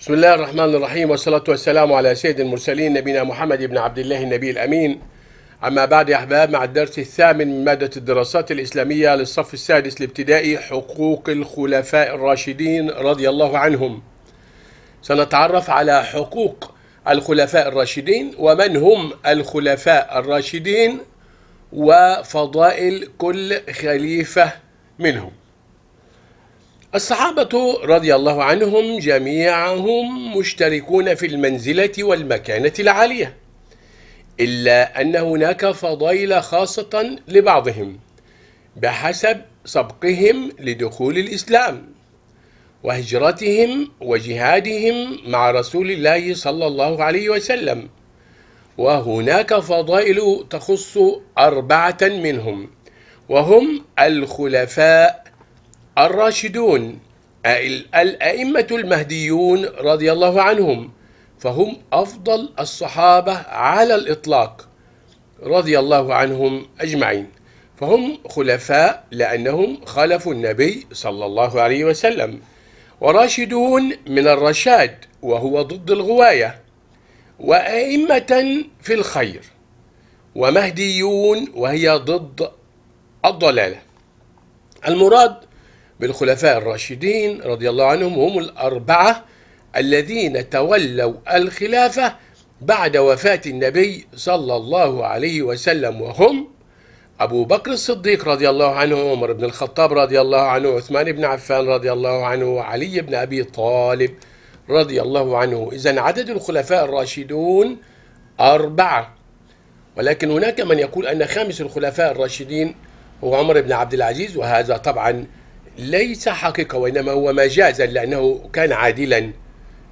بسم الله الرحمن الرحيم والصلاة والسلام على سيد المرسلين نبينا محمد بن عبد الله النبي الأمين أما بعد يا أحباب مع الدرس الثامن من مادة الدراسات الإسلامية للصف السادس الابتدائي حقوق الخلفاء الراشدين رضي الله عنهم سنتعرف على حقوق الخلفاء الراشدين ومن هم الخلفاء الراشدين وفضائل كل خليفة منهم الصحابة رضي الله عنهم جميعهم مشتركون في المنزلة والمكانة العالية إلا أن هناك فضائل خاصة لبعضهم بحسب سبقهم لدخول الإسلام وهجرتهم وجهادهم مع رسول الله صلى الله عليه وسلم وهناك فضائل تخص أربعة منهم وهم الخلفاء الراشدون الأئمة المهديون رضي الله عنهم فهم أفضل الصحابة على الإطلاق رضي الله عنهم أجمعين فهم خلفاء لأنهم خلفوا النبي صلى الله عليه وسلم وراشدون من الرشاد وهو ضد الغواية وأئمة في الخير ومهديون وهي ضد الضلالة المراد بالخلفاء الراشدين رضي الله عنهم هم الأربعة الذين تولوا الخلافة بعد وفاة النبي صلى الله عليه وسلم وهم أبو بكر الصديق رضي الله عنه عمر بن الخطاب رضي الله عنه عثمان بن عفان رضي الله عنه علي بن أبي طالب رضي الله عنه إذا عدد الخلفاء الراشدون أربعة ولكن هناك من يقول أن خامس الخلفاء الراشدين هو عمر بن عبد العزيز وهذا طبعا ليس حقيقة وإنما هو مجازا لأنه كان عادلا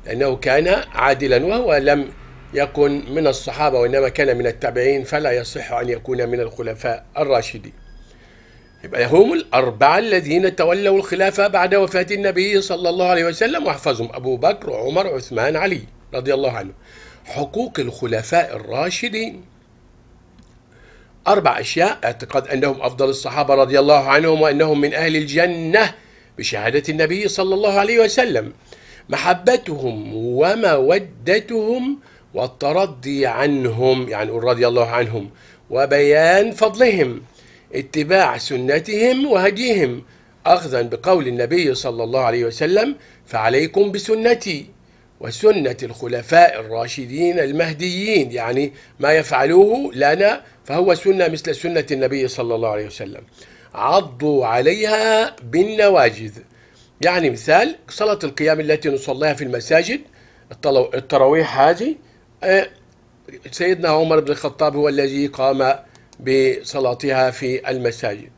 لأنه كان عادلا وهو لم يكن من الصحابة وإنما كان من التابعين فلا يصح أن يكون من الخلفاء الراشدين يبقى هم الأربعة الذين تولوا الخلافة بعد وفاة النبي صلى الله عليه وسلم واحفظهم أبو بكر عمر عثمان علي رضي الله عنه حقوق الخلفاء الراشدين أربع أشياء اعتقاد أنهم أفضل الصحابة رضي الله عنهم وأنهم من أهل الجنة بشهادة النبي صلى الله عليه وسلم محبتهم ومودتهم والترضي عنهم يعني رضي الله عنهم وبيان فضلهم اتباع سنتهم وهديهم أخذا بقول النبي صلى الله عليه وسلم فعليكم بسنتي وسنة الخلفاء الراشدين المهديين يعني ما يفعلوه لنا فهو سنة مثل سنة النبي صلى الله عليه وسلم عضوا عليها بالنواجذ يعني مثال صلاة القيام التي نصليها في المساجد التراويح هذه آه، سيدنا عمر بن الخطاب هو الذي قام بصلاتها في المساجد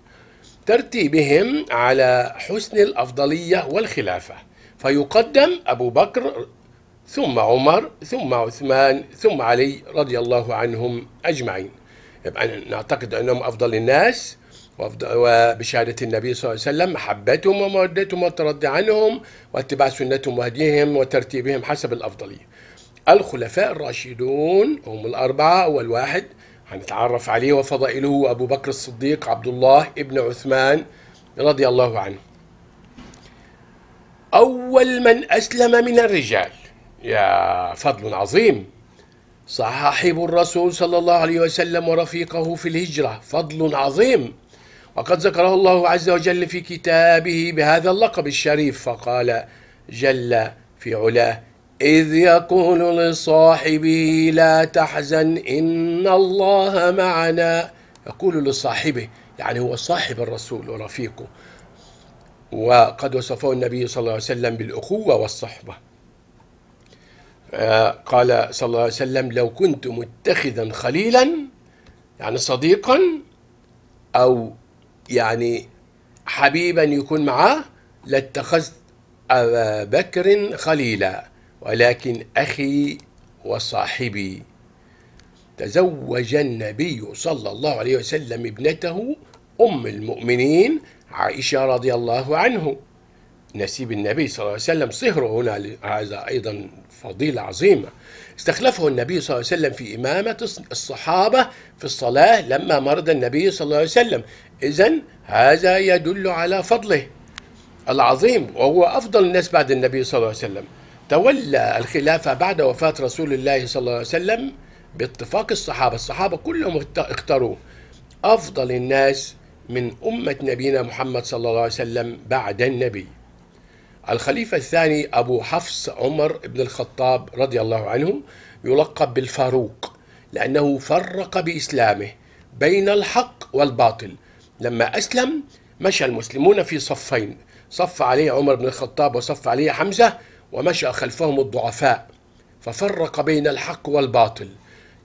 ترتيبهم على حسن الأفضلية والخلافة فيقدم أبو بكر ثم عمر ثم عثمان ثم علي رضي الله عنهم أجمعين يبقى نعتقد أنهم أفضل الناس وبشهادة النبي صلى الله عليه وسلم محبتهم ومودتهم والترضي عنهم واتباع سنتهم وهديهم وترتيبهم حسب الأفضلية الخلفاء الراشدون هم الأربعة أول واحد هنتعرف عليه وفضائله أبو بكر الصديق عبد الله ابن عثمان رضي الله عنه أول من أسلم من الرجال يا فضل عظيم صاحب الرسول صلى الله عليه وسلم ورفيقه في الهجرة فضل عظيم وقد ذكره الله عز وجل في كتابه بهذا اللقب الشريف فقال جل في علاه إذ يقول لصاحبه لا تحزن إن الله معنا يقول لصاحبه يعني هو صاحب الرسول ورفيقه وقد وصفه النبي صلى الله عليه وسلم بالأخوة والصحبة آه، قال صلى الله عليه وسلم لو كنت متخذا خليلا يعني صديقا أو يعني حبيبا يكون معاه لاتخذت أبا بكر خليلا ولكن أخي وصاحبي تزوج النبي صلى الله عليه وسلم ابنته أم المؤمنين عائشة رضي الله عنه نسيب النبي صلى الله عليه وسلم صهره هنا هذا أيضا فضيلة عظيمة استخلفه النبي صلى الله عليه وسلم في إمامة الصحابة في الصلاة لما مرض النبي صلى الله عليه وسلم إذا هذا يدل على فضله العظيم وهو أفضل الناس بعد النبي صلى الله عليه وسلم تولى الخلافة بعد وفاة رسول الله صلى الله عليه وسلم باتفاق الصحابة الصحابة كلهم اختاروه أفضل الناس من أمة نبينا محمد صلى الله عليه وسلم بعد النبي الخليفة الثاني أبو حفص عمر بن الخطاب رضي الله عنه يلقب بالفاروق لأنه فرق بإسلامه بين الحق والباطل لما أسلم مشى المسلمون في صفين صف عليه عمر بن الخطاب وصف عليه حمزة ومشى خلفهم الضعفاء ففرق بين الحق والباطل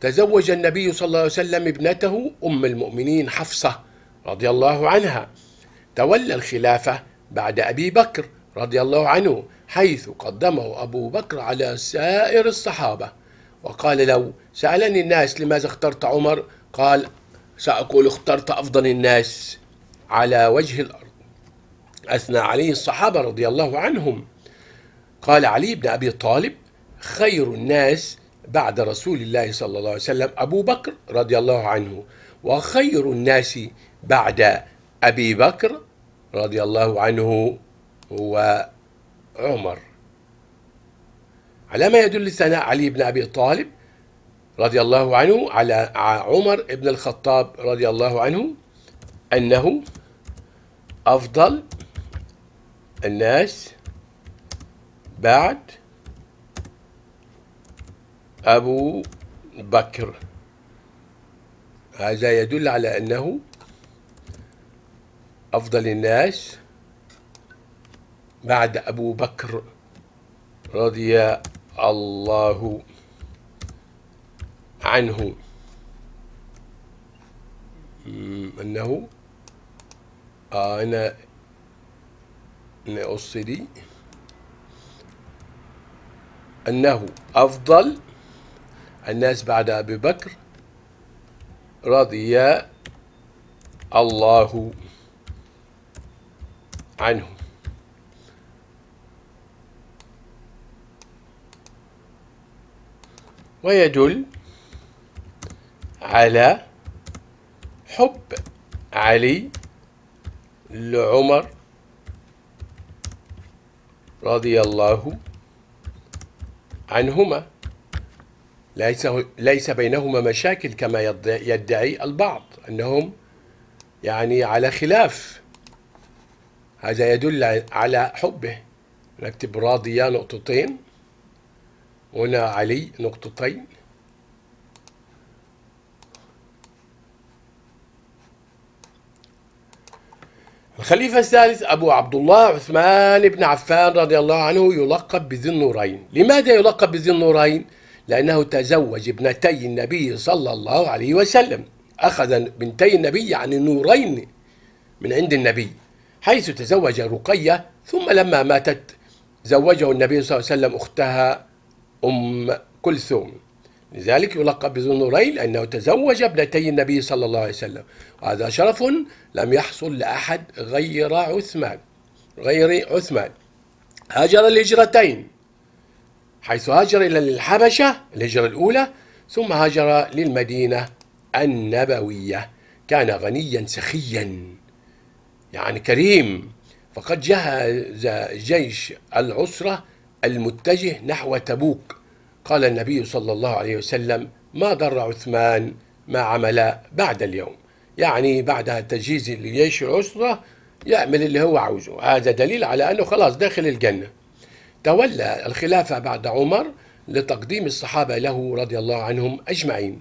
تزوج النبي صلى الله عليه وسلم ابنته أم المؤمنين حفصة رضي الله عنها تولى الخلافة بعد أبي بكر رضي الله عنه حيث قدمه أبو بكر على سائر الصحابة وقال لو سألني الناس لماذا اخترت عمر قال سأقول اخترت أفضل الناس على وجه الأرض أثنى عليه الصحابة رضي الله عنهم قال علي بن أبي طالب خير الناس بعد رسول الله صلى الله عليه وسلم أبو بكر رضي الله عنه وخير الناس بعد أبي بكر رضي الله عنه هو عمر على ما يدل الثناء علي بن أبي طالب رضي الله عنه على عمر بن الخطاب رضي الله عنه أنه أفضل الناس بعد أبو بكر هذا يدل على أنه أفضل الناس بعد أبو بكر رضي الله عنه أنه آه، أنا أنا أصلي أنه أفضل الناس بعد أبي بكر رضي الله عنهم ويدل على حب علي لعمر رضي الله عنهما ليس ليس بينهما مشاكل كما يدعي البعض انهم يعني على خلاف هذا يدل على حبه نكتب راضية نقطتين هنا علي نقطتين الخليفة الثالث أبو عبد الله عثمان بن عفان رضي الله عنه يلقب بذي النورين لماذا يلقب بذي النورين؟ لأنه تزوج ابنتي النبي صلى الله عليه وسلم أخذ بنتي النبي يعني نورين من عند النبي حيث تزوج رقية ثم لما ماتت زوجه النبي صلى الله عليه وسلم أختها أم كلثوم لذلك يلقب بذو النورين لأنه تزوج ابنتي النبي صلى الله عليه وسلم وهذا شرف لم يحصل لأحد غير عثمان غير عثمان هاجر الهجرتين حيث هاجر إلى الحبشة الهجرة الأولى ثم هاجر للمدينة النبوية كان غنيا سخيا يعني كريم فقد جهز جيش العسرة المتجه نحو تبوك قال النبي صلى الله عليه وسلم ما ضر عثمان ما عمل بعد اليوم يعني بعد تجهيز الجيش العسرة يعمل اللي هو عاوزه هذا دليل على أنه خلاص داخل الجنة تولى الخلافة بعد عمر لتقديم الصحابة له رضي الله عنهم أجمعين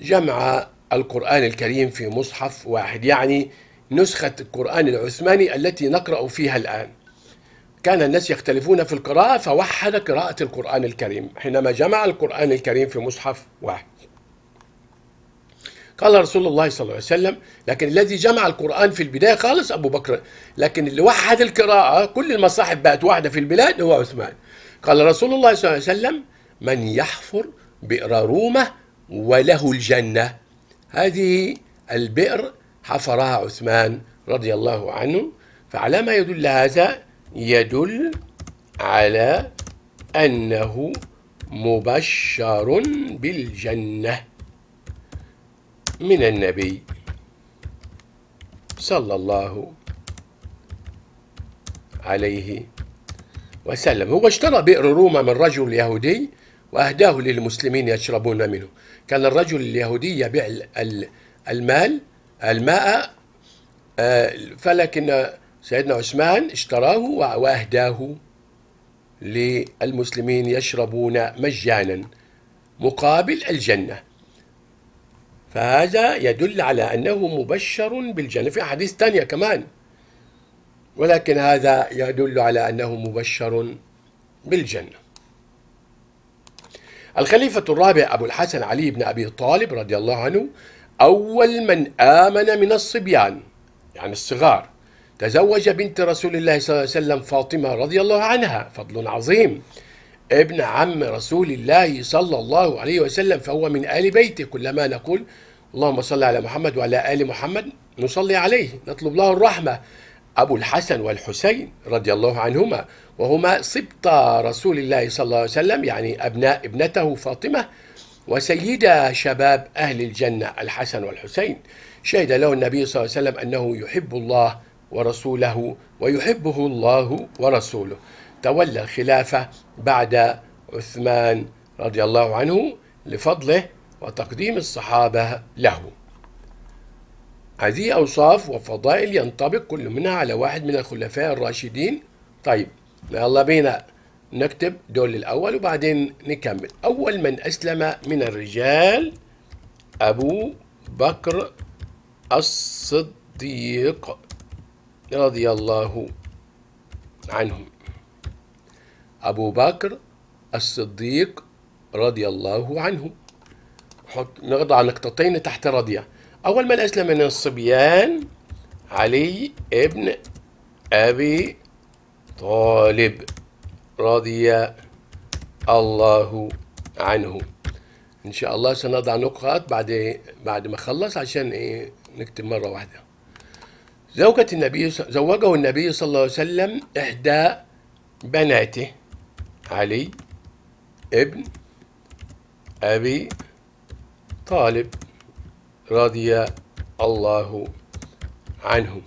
جمع القرآن الكريم في مصحف واحد يعني نسخة القرآن العثماني التي نقرأ فيها الآن كان الناس يختلفون في القراءة فوحد قراءة القرآن الكريم حينما جمع القرآن الكريم في مصحف واحد قال رسول الله صلى الله عليه وسلم لكن الذي جمع القرآن في البداية خالص أبو بكر لكن اللي وحد القراءة كل المصاحف بقت واحدة في البلاد هو عثمان قال رسول الله صلى الله عليه وسلم من يحفر بئر رومة وله الجنة هذه البئر حفرها عثمان رضي الله عنه فعلى ما يدل هذا يدل على أنه مبشر بالجنة من النبي صلى الله عليه وسلم هو اشترى بئر روما من رجل يهودي وأهداه للمسلمين يشربون منه كان الرجل اليهودي يبيع المال الماء آه، فلكن سيدنا عثمان اشتراه وأهداه للمسلمين يشربون مجانا مقابل الجنة فهذا يدل على أنه مبشر بالجنة في أحاديث ثانية كمان ولكن هذا يدل على أنه مبشر بالجنة الخليفة الرابع أبو الحسن علي بن أبي طالب رضي الله عنه أول من آمن من الصبيان يعني الصغار تزوج بنت رسول الله صلى الله عليه وسلم فاطمة رضي الله عنها فضل عظيم ابن عم رسول الله صلى الله عليه وسلم فهو من آل بيته كلما نقول اللهم صل على محمد وعلى آل محمد نصلي عليه نطلب له الرحمة أبو الحسن والحسين رضي الله عنهما وهما سبطة رسول الله صلى الله عليه وسلم يعني أبناء ابنته فاطمة وسيدا شباب أهل الجنة الحسن والحسين شهد له النبي صلى الله عليه وسلم أنه يحب الله ورسوله ويحبه الله ورسوله تولى الخلافة بعد عثمان رضي الله عنه لفضله وتقديم الصحابة له هذه أوصاف وفضائل ينطبق كل منها على واحد من الخلفاء الراشدين طيب يلا بينا نكتب دول الأول وبعدين نكمل أول من أسلم من الرجال أبو بكر الصديق رضي الله عنهم أبو بكر الصديق رضي الله عنه حط نقطع نقطتين تحت رضيع أول من أسلم من الصبيان علي ابن أبي طالب رضي الله عنه إن شاء الله سنضع نقاط بعد بعد ما خلص عشان إيه نكتب مرة واحدة زوجة النبي زوجه النبي صلى الله عليه وسلم إحدى بناته علي ابن أبي طالب رضي الله عنه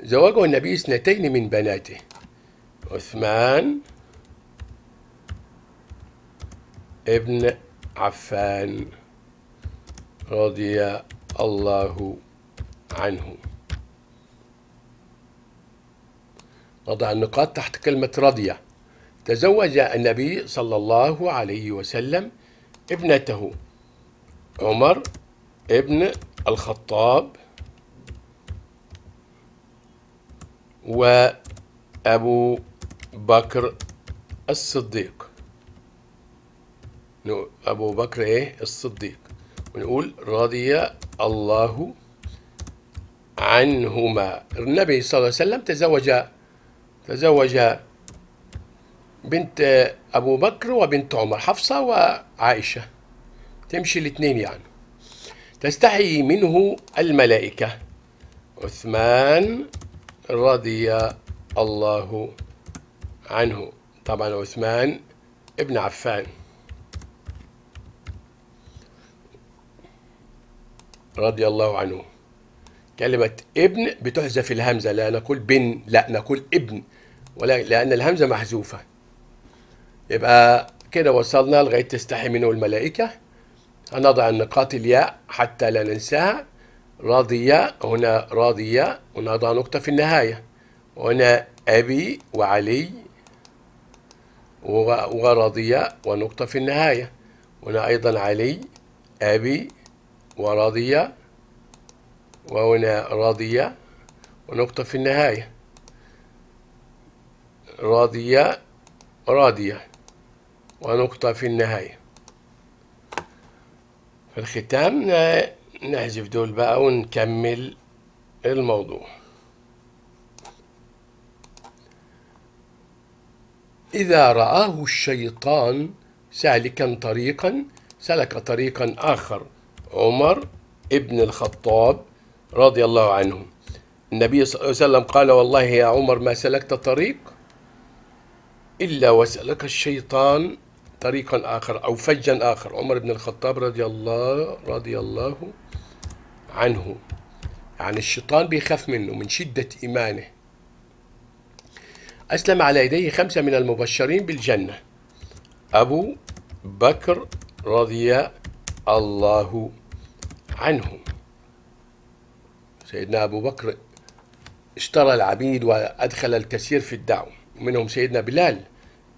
زوجه النبي اثنتين من بناته عثمان ابن عفان رضي الله عنه وضع النقاط تحت كلمة رضي تزوج النبي صلى الله عليه وسلم ابنته عمر ابن الخطاب وأبو بكر الصديق أبو بكر إيه الصديق ونقول رضي الله عنهما النبي صلى الله عليه وسلم تزوج تزوج بنت أبو بكر وبنت عمر حفصة وعائشة تمشي الاثنين يعني تستحي منه الملائكة عثمان رضي الله عنه طبعا عثمان ابن عفان رضي الله عنه كلمة ابن بتحذف الهمزة لا نقول بن لا نقول ابن ولا لأن الهمزة محذوفة يبقى كده وصلنا لغاية تستحي منه الملائكة هنضع النقاط الياء حتى لا ننساها راضية هنا راضية ونضع نقطة في النهاية وهنا أبي وعلي وراضية ونقطة في النهاية هنا أيضا علي أبي وراضية وهنا راضية ونقطة في النهاية راضية راضية ونقطة في النهاية في الختام نحذف دول بقى ونكمل الموضوع إذا رآه الشيطان سالكا طريقا سلك طريقا آخر عمر ابن الخطاب رضي الله عنه النبي صلى الله عليه وسلم قال والله يا عمر ما سلكت طريق إلا وسلك الشيطان طريقا آخر أو فجا آخر عمر بن الخطاب رضي الله رضي الله عنه يعني الشيطان بيخاف منه من شدة إيمانه أسلم على يديه خمسة من المبشرين بالجنة أبو بكر رضي الله عنه عنهم سيدنا أبو بكر اشترى العبيد وأدخل الكثير في الدعوة منهم سيدنا بلال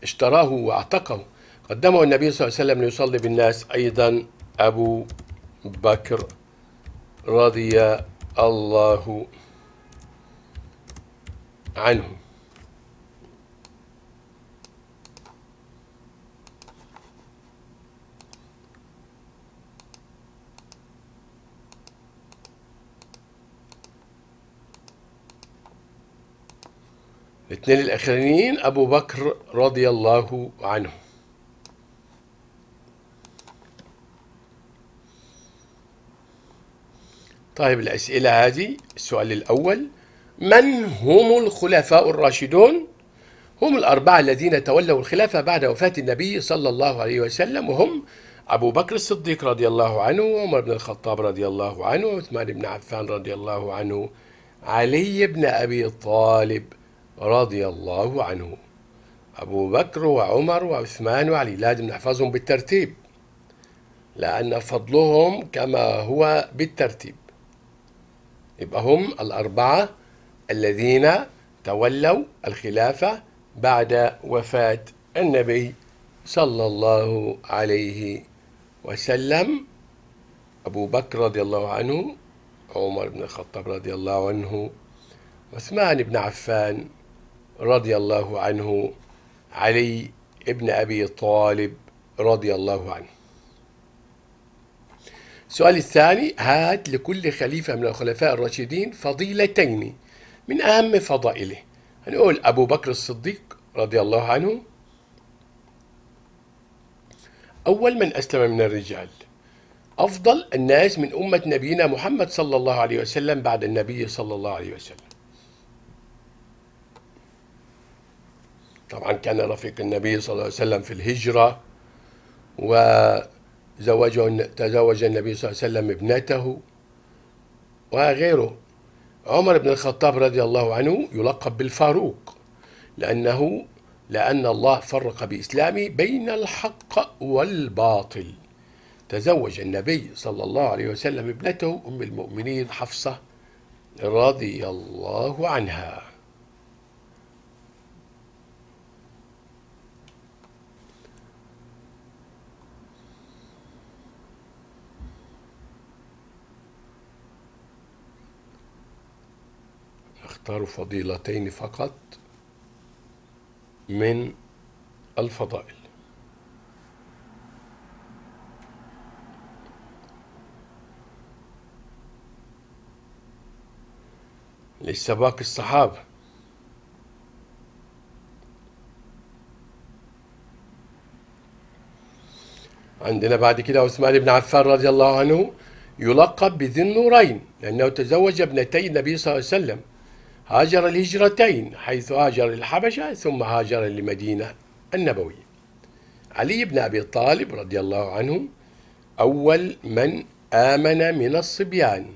اشتراه واعتقه قدمه النبي صلى الله عليه وسلم ليصلي بالناس أيضا أبو بكر رضي الله عنهم الاثنين الاخرانيين ابو بكر رضي الله عنه طيب الاسئله هذه السؤال الاول من هم الخلفاء الراشدون هم الاربعه الذين تولوا الخلافه بعد وفاه النبي صلى الله عليه وسلم وهم أبو بكر الصديق رضي الله عنه وعمر بن الخطاب رضي الله عنه وعثمان بن عفان رضي الله عنه علي بن أبي طالب رضي الله عنه أبو بكر وعمر وعثمان وعلي لازم نحفظهم بالترتيب لأن فضلهم كما هو بالترتيب يبقى هم الأربعة الذين تولوا الخلافة بعد وفاة النبي صلى الله عليه وسلم أبو بكر رضي الله عنه عمر بن الخطاب رضي الله عنه عثمان بن عفان رضي الله عنه علي ابن أبي طالب رضي الله عنه السؤال الثاني هات لكل خليفة من الخلفاء الراشدين فضيلتين من أهم فضائله هنقول أبو بكر الصديق رضي الله عنه أول من أسلم من الرجال أفضل الناس من أمة نبينا محمد صلى الله عليه وسلم بعد النبي صلى الله عليه وسلم طبعا كان رفيق النبي صلى الله عليه وسلم في الهجرة وزوجه تزوج النبي صلى الله عليه وسلم ابنته وغيره عمر بن الخطاب رضي الله عنه يلقب بالفاروق لأنه لأن الله فرق بإسلامه بين الحق والباطل تزوج النبي صلى الله عليه وسلم ابنته أم المؤمنين حفصة رضي الله عنها اختار فضيلتين فقط من الفضائل ليس باقي الصحابة عندنا بعد كده عثمان بن عفان رضي الله عنه يلقب بذي النورين لأنه تزوج ابنتي النبي صلى الله عليه وسلم هاجر الهجرتين حيث هاجر الحبشة ثم هاجر لمدينة النبوية علي بن أبي طالب رضي الله عنه أول من آمن من الصبيان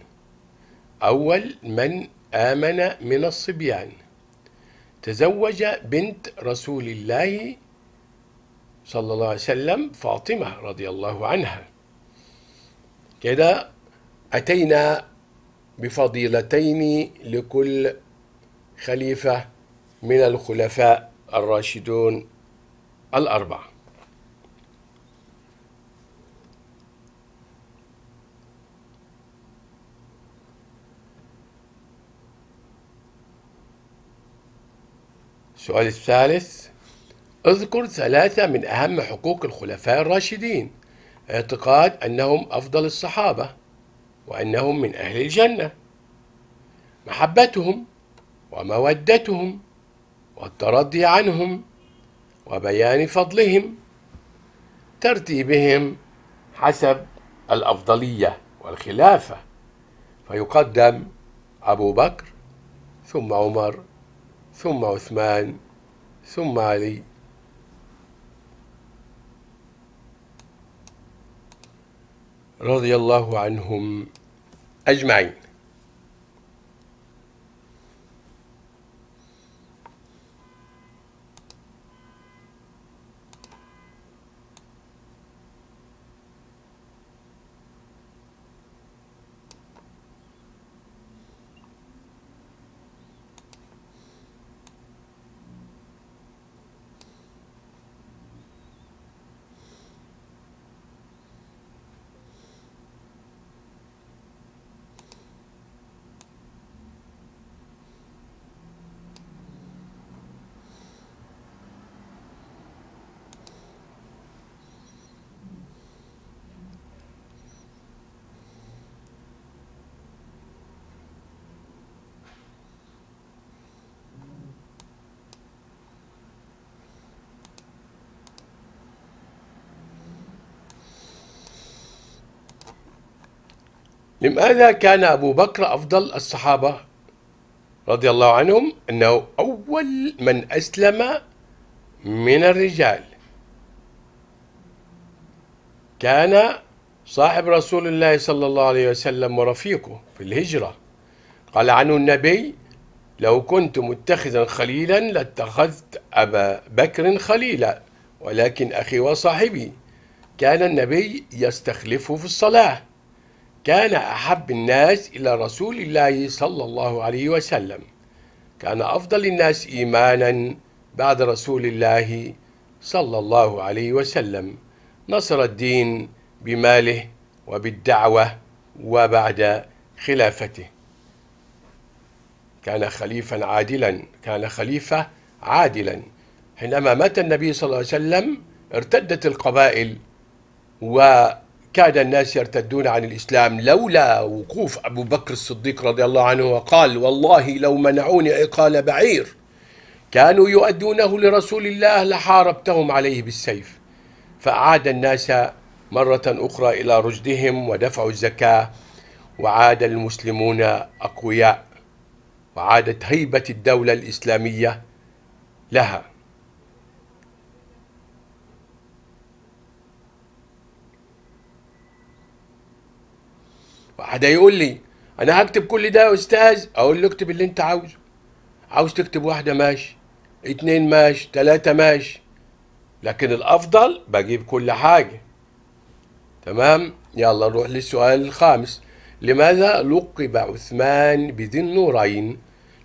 أول من آمن من الصبيان تزوج بنت رسول الله صلى الله عليه وسلم فاطمة رضي الله عنها كده أتينا بفضيلتين لكل خليفة من الخلفاء الراشدون الأربعة السؤال الثالث اذكر ثلاثة من أهم حقوق الخلفاء الراشدين اعتقاد أنهم أفضل الصحابة وأنهم من أهل الجنة محبتهم ومودتهم والترضي عنهم وبيان فضلهم ترتيبهم حسب الافضليه والخلافه فيقدم ابو بكر ثم عمر ثم عثمان ثم علي رضي الله عنهم اجمعين لماذا كان أبو بكر أفضل الصحابة رضي الله عنهم أنه أول من أسلم من الرجال كان صاحب رسول الله صلى الله عليه وسلم ورفيقه في الهجرة قال عنه النبي لو كنت متخذا خليلا لاتخذت أبا بكر خليلا ولكن أخي وصاحبي كان النبي يستخلفه في الصلاة كان أحب الناس إلى رسول الله صلى الله عليه وسلم كان أفضل الناس إيمانا بعد رسول الله صلى الله عليه وسلم نصر الدين بماله وبالدعوة وبعد خلافته كان خليفا عادلا كان خليفة عادلا حينما مات النبي صلى الله عليه وسلم ارتدت القبائل و كاد الناس يرتدون عن الإسلام لولا وقوف أبو بكر الصديق رضي الله عنه وقال والله لو منعوني عقال بعير كانوا يؤدونه لرسول الله لحاربتهم عليه بالسيف فأعاد الناس مرة أخرى إلى رشدهم ودفعوا الزكاة وعاد المسلمون أقوياء وعادت هيبة الدولة الإسلامية لها حد هيقول لي انا هكتب كل ده يا استاذ اقول له اكتب اللي انت عاوزه عاوز تكتب واحده ماشي اتنين ماشي تلاتة ماشي لكن الافضل بجيب كل حاجه تمام يلا نروح للسؤال الخامس لماذا لقب عثمان بذي النورين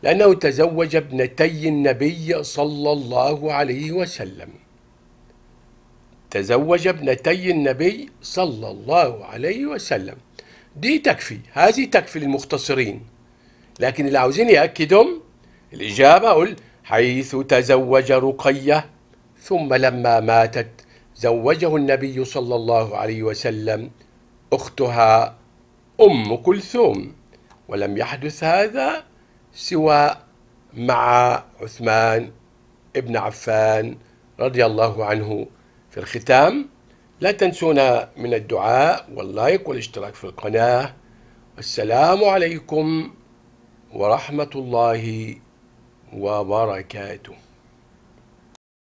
لانه تزوج ابنتي النبي صلى الله عليه وسلم تزوج ابنتي النبي صلى الله عليه وسلم دي تكفي هذه تكفي للمختصرين لكن اللي عاوزين يأكدهم الإجابة قل حيث تزوج رقية ثم لما ماتت زوجه النبي صلى الله عليه وسلم أختها أم كلثوم ولم يحدث هذا سوى مع عثمان ابن عفان رضي الله عنه في الختام لا تنسونا من الدعاء واللايك والاشتراك في القناة والسلام عليكم ورحمة الله وبركاته